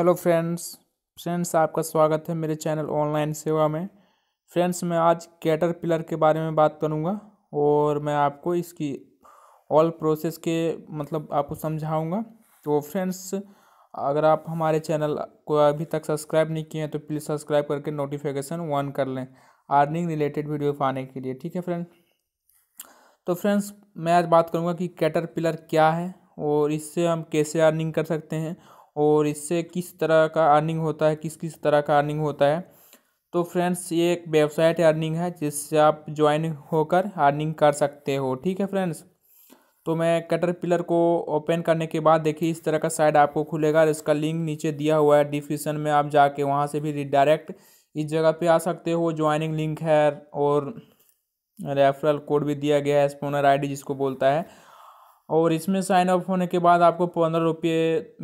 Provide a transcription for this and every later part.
hello friends friends आपका स्वागत है मेरे चैनल ऑनलाइन सेवा में फ्रेंड्स मैं आज कैटर पिलर के बारे में बात करूंगा और मैं आपको इसकी ऑल प्रोसेस के मतलब आपको समझाऊंगा तो फ्रेंड्स अगर आप हमारे चैनल को अभी तक सब्सक्राइब नहीं किए हैं तो प्लीज़ सब्सक्राइब करके नोटिफिकेशन ऑन कर लें अर्निंग रिलेटेड वीडियो पाने के लिए ठीक है फ्रेंड तो फ्रेंड्स मैं आज बात करूँगा कि कैटर पिलर क्या है और इससे हम कैसे अर्निंग कर सकते हैं और इससे किस तरह का अर्निंग होता है किस किस तरह का अर्निंग होता है तो फ्रेंड्स ये एक वेबसाइट अर्निंग है जिससे आप ज्वाइन होकर अर्निंग कर सकते हो ठीक है फ्रेंड्स तो मैं कटर पिलर को ओपन करने के बाद देखिए इस तरह का साइड आपको खुलेगा और इसका लिंक नीचे दिया हुआ है डिस्क्रिप्शन में आप जाके वहाँ से भी डायरेक्ट इस जगह पे आ सकते हो ज्वाइनिंग लिंक है और रेफरल कोड भी दिया गया है स्पोनर आईडी जिसको बोलता है और इसमें साइन अप होने के बाद आपको पंद्रह रुपये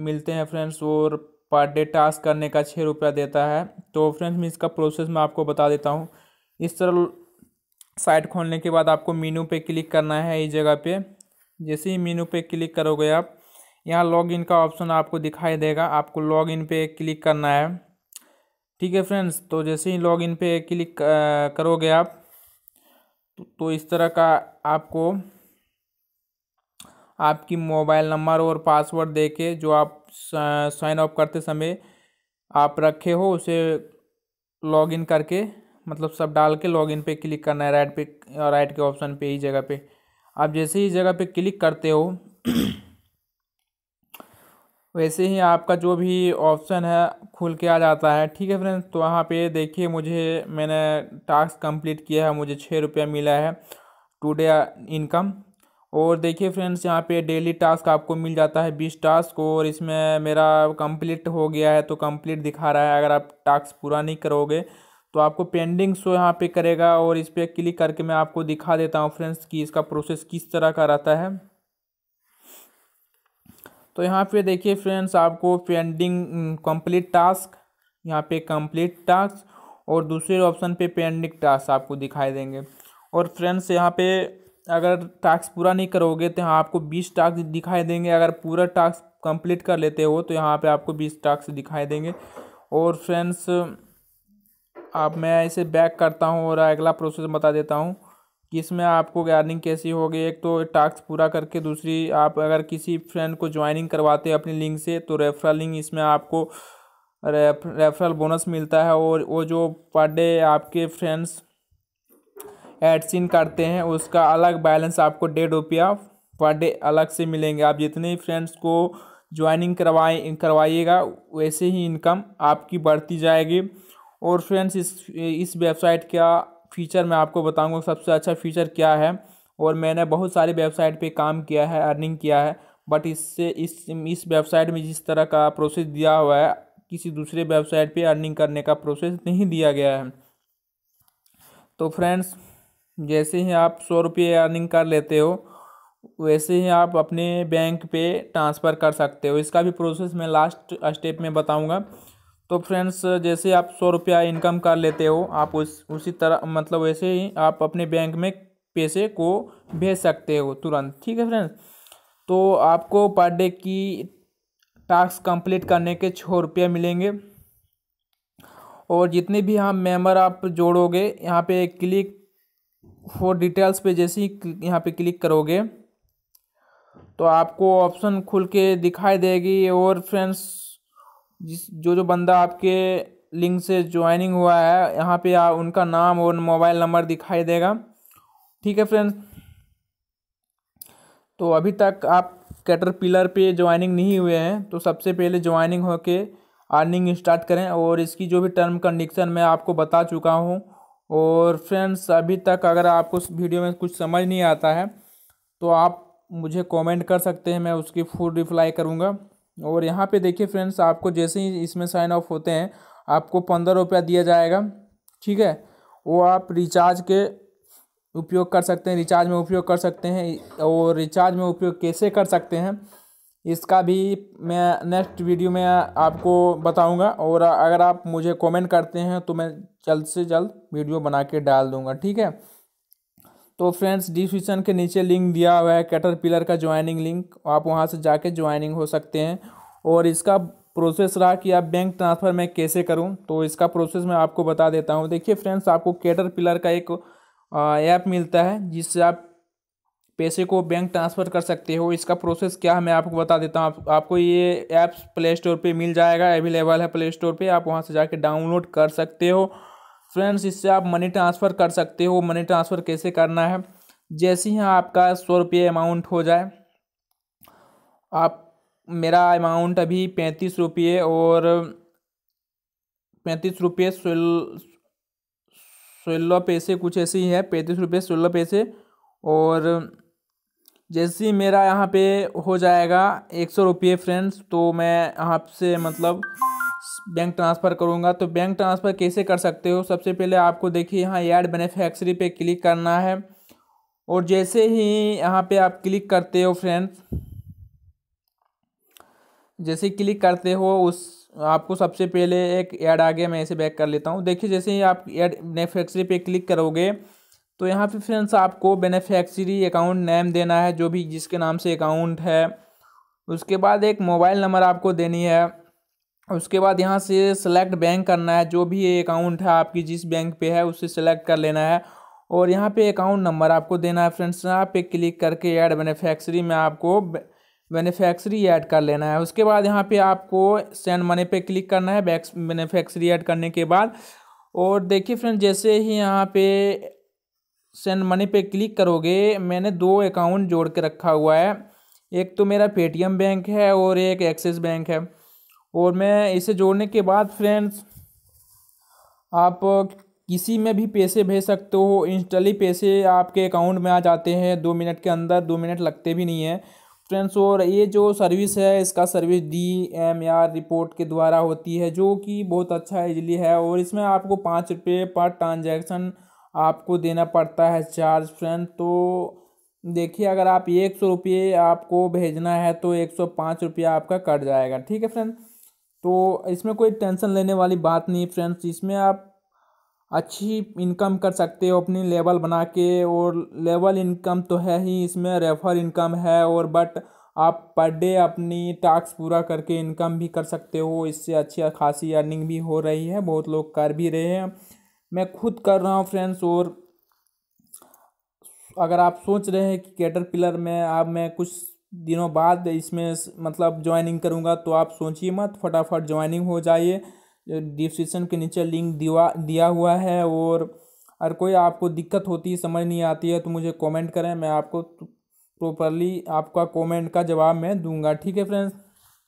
मिलते हैं फ्रेंड्स और पर डे टास्क करने का छः रुपया देता है तो फ्रेंड्स मैं इसका प्रोसेस मैं आपको बता देता हूँ इस तरह साइट खोलने के बाद आपको मीनू पे क्लिक करना है इस जगह पे जैसे ही मीनू पे क्लिक करोगे आप यहाँ लॉग इन का ऑप्शन आपको दिखाई देगा आपको लॉग इन पे क्लिक करना है ठीक है फ्रेंड्स तो जैसे ही लॉग इन पे क्लिक करोगे आप तो इस तरह का आपको आपकी मोबाइल नंबर और पासवर्ड दे के जो आप साइन अप करते समय आप रखे हो उसे लॉगिन करके मतलब सब डाल के लॉगिन पे क्लिक करना है राइट पे राइट के ऑप्शन पे ही जगह पे आप जैसे ही जगह पे क्लिक करते हो वैसे ही आपका जो भी ऑप्शन है खुल के आ जाता है ठीक है फ्रेंड्स तो वहाँ पे देखिए मुझे मैंने टास्क कंप्लीट किया है मुझे छः रुपया मिला है टुडे इनकम और देखिए फ्रेंड्स यहाँ पे डेली टास्क आपको मिल जाता है बीस टास्क और इसमें मेरा कंप्लीट हो गया है तो कंप्लीट दिखा रहा है अगर आप टास्क पूरा नहीं करोगे तो आपको पेंडिंग शो यहाँ पे करेगा और इस पर क्लिक करके मैं आपको दिखा देता हूँ फ्रेंड्स कि इसका प्रोसेस किस तरह का रहता है तो यहाँ पे देखिए फ्रेंड्स आपको पेंडिंग कम्प्लीट टास्क यहाँ पे कम्प्लीट टास्क और दूसरे ऑप्शन पे पेंडिंग टास्क आपको दिखाई देंगे और फ्रेंड्स यहाँ पे अगर टास्क पूरा नहीं करोगे तो यहाँ आपको बीस टास्क दिखाई देंगे अगर पूरा टास्क कंप्लीट कर लेते हो तो यहाँ पे आपको बीस टास्क दिखाई देंगे और फ्रेंड्स आप मैं इसे बैक करता हूँ और अगला प्रोसेस बता देता हूँ कि इसमें आपको गार्निंग कैसी होगी एक तो टास्क पूरा करके दूसरी आप अगर किसी फ्रेंड को ज्वाइनिंग करवाते हैं अपनी लिंक से तो रेफरल लिंक इसमें आपको रेफ रेफरल बोनस मिलता है और वो जो पर डे आपके फ्रेंड्स एडसिन करते हैं उसका अलग बैलेंस आपको डेढ़ रुपया पर डे अलग से मिलेंगे आप जितने फ्रेंड्स को ज्वाइनिंग करवाए करवाइएगा वैसे ही इनकम आपकी बढ़ती जाएगी और फ्रेंड्स इस इस वेबसाइट का फीचर मैं आपको बताऊंगा सबसे अच्छा फीचर क्या है और मैंने बहुत सारी वेबसाइट पे काम किया है अर्निंग किया है बट इससे इस इस वेबसाइट में जिस तरह का प्रोसेस दिया हुआ है किसी दूसरे वेबसाइट पे अर्निंग करने का प्रोसेस नहीं दिया गया है तो फ्रेंड्स जैसे ही आप सौ रुपये अर्निंग कर लेते हो वैसे ही आप अपने बैंक पे ट्रांसफ़र कर सकते हो इसका भी प्रोसेस मैं लास्ट स्टेप में बताऊंगा तो फ्रेंड्स जैसे आप सौ रुपया इनकम कर लेते हो आप उस उसी तरह मतलब वैसे ही आप अपने बैंक में पैसे को भेज सकते हो तुरंत ठीक है फ्रेंड्स तो आपको पर डे की टास्क कंप्लीट करने के छः रुपये मिलेंगे और जितने भी हम मेम्बर आप जोड़ोगे यहाँ पर क्लिक फॉर डिटेल्स पे जैसे ही यहाँ पे क्लिक करोगे तो आपको ऑप्शन खुल के दिखाई देगी और फ्रेंड्स जिस जो जो बंदा आपके लिंक से ज्वाइनिंग हुआ है यहाँ पे आ, उनका नाम और मोबाइल नंबर दिखाई देगा ठीक है फ्रेंड्स तो अभी तक आप कैटर पिलर पर ज्वाइनिंग नहीं हुए हैं तो सबसे पहले ज्वाइनिंग होके अर्निंग स्टार्ट करें और इसकी जो भी टर्म कंडीशन मैं आपको बता चुका हूँ और फ्रेंड्स अभी तक अगर आपको उस वीडियो में कुछ समझ नहीं आता है तो आप मुझे कमेंट कर सकते हैं मैं उसकी फुल रिप्लाई करूँगा और यहाँ पे देखिए फ्रेंड्स आपको जैसे ही इसमें साइन ऑफ होते हैं आपको पंद्रह रुपया दिया जाएगा ठीक है वो आप रिचार्ज के उपयोग कर सकते हैं रिचार्ज में उपयोग कर सकते हैं और रिचार्ज में उपयोग कैसे कर सकते हैं इसका भी मैं नेक्स्ट वीडियो में आपको बताऊंगा और अगर आप मुझे कमेंट करते हैं तो मैं जल्द से जल्द वीडियो बना के डाल दूंगा ठीक है तो फ्रेंड्स डिस्क्रिप्शन के नीचे लिंक दिया हुआ है कैटर पिलर का ज्वाइनिंग लिंक आप वहाँ से जाके ज्वाइनिंग हो सकते हैं और इसका प्रोसेस रहा कि आप बैंक ट्रांसफ़र मैं कैसे करूं तो इसका प्रोसेस मैं आपको बता देता हूं देखिए फ्रेंड्स आपको कैटर पिलर का एक ऐप मिलता है जिससे आप पैसे को बैंक ट्रांसफ़र कर सकते हो इसका प्रोसेस क्या है मैं आपको बता देता हूँ आप, आपको ये ऐप्स प्ले स्टोर पर मिल जाएगा अवेलेबल है प्ले स्टोर पर आप वहाँ से जाके डाउनलोड कर सकते हो फ्रेंड्स इससे आप मनी ट्रांसफ़र कर सकते हो मनी ट्रांसफ़र कैसे करना है जैसे ही आपका सौ रुपये अमाउंट हो जाए आप मेरा अमाउंट अभी पैंतीस रुपये और पैंतीस रुपये सोलह पैसे कुछ ऐसे ही है पैंतीस रुपये सोलह पैसे और जैसे ही मेरा यहाँ पे हो जाएगा एक सौ रुपये फ्रेंड्स तो मैं यहाँ से मतलब बैंक ट्रांसफ़र करूँगा तो बैंक ट्रांसफ़र कैसे कर सकते हो सबसे पहले आपको देखिए यहाँ एड बेनिफैक्चरी पे क्लिक करना है और जैसे ही यहाँ पे आप क्लिक करते हो फ्रेंड्स जैसे क्लिक करते हो उस आपको सबसे पहले एक ऐड आ गया मैं इसे बैक कर लेता हूँ देखिए जैसे ही आप एड बेनिफैक्चरी पे क्लिक करोगे तो यहाँ पे फ्रेंड्स आपको बेनिफिक्चरी अकाउंट नेम देना है जो भी जिसके नाम से अकाउंट है उसके बाद एक मोबाइल नंबर आपको देनी है उसके बाद यहाँ से सेलेक्ट बैंक करना है जो भी अकाउंट है आपकी जिस बैंक पे है उसे सेलेक्ट कर लेना है और यहाँ पे अकाउंट नंबर आपको देना है फ्रेंड्स यहाँ पे क्लिक करके ऐड बेनिफिक्चरी में आपको बेनिफिक्चरी ऐड कर लेना है उसके बाद यहाँ पे आपको सेंड मनी पे क्लिक करना है बेनिफिक्चरी ऐड करने के बाद और देखिए फ्रेंड जैसे ही यहाँ पे सेंड मनी पे क्लिक करोगे मैंने दो अकाउंट जोड़ के रखा हुआ है एक तो मेरा पेटीएम बैंक है और एक एक्सिस बैंक है और मैं इसे जोड़ने के बाद फ्रेंड्स आप किसी में भी पैसे भेज सकते हो इंस्टली पैसे आपके अकाउंट में आ जाते हैं दो मिनट के अंदर दो मिनट लगते भी नहीं है फ्रेंड्स और ये जो सर्विस है इसका service D M R report के द्वारा होती है जो कि बहुत अच्छा इजली है और इसमें आपको पाँच रुपये पर ट्रांजेक्शन आपको देना पड़ता है चार्ज फ्रेंड तो देखिए अगर आप एक सौ रुपये आपको भेजना है तो एक सौ पाँच रुपया आपका कट जाएगा ठीक है फ्रेंड तो इसमें कोई टेंशन लेने वाली बात नहीं फ्रेंड्स इसमें आप अच्छी इनकम कर सकते हो अपनी लेवल बना के और लेवल इनकम तो है ही इसमें रेफर इनकम है और बट आप पर डे अपनी टास्क पूरा करके इनकम भी कर सकते हो इससे अच्छी खासी अर्निंग भी हो रही है बहुत लोग कर भी रहे हैं मैं खुद कर रहा हूँ फ्रेंड्स और अगर आप सोच रहे हैं कि कैटर पिलर में आप मैं कुछ दिनों बाद इसमें मतलब ज्वाइनिंग करूँगा तो आप सोचिए मत फटाफट ज्वाइनिंग हो जाइए डिस्क्रिप्शन के नीचे लिंक दिवा दिया हुआ है और अगर कोई आपको दिक्कत होती है समझ नहीं आती है तो मुझे कमेंट करें मैं आपको प्रॉपरली तो आपका कमेंट का जवाब मैं दूंगा ठीक है फ्रेंड्स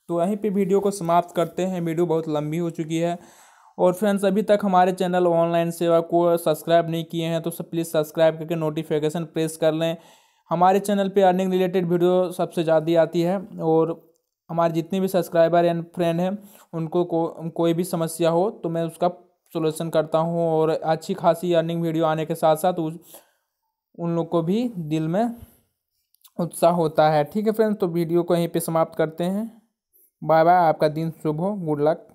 तो यहीं पे वीडियो को समाप्त करते हैं वीडियो बहुत लंबी हो चुकी है और फ्रेंड्स अभी तक हमारे चैनल ऑनलाइन सेवा को सब्सक्राइब नहीं किए हैं तो सब प्लीज़ सब्सक्राइब करके नोटिफिकेशन प्रेस कर लें हमारे चैनल पे अर्निंग रिलेटेड वीडियो सबसे ज़्यादा आती है और हमारे जितने भी सब्सक्राइबर एंड फ्रेंड हैं उनको को, कोई भी समस्या हो तो मैं उसका सोल्यूशन करता हूँ और अच्छी खासी अर्निंग वीडियो आने के साथ साथ उन लोग को भी दिल में उत्साह होता है ठीक है फ्रेंड्स तो वीडियो को यहीं पे समाप्त करते हैं बाय बाय आपका दिन शुभ हो गुड लक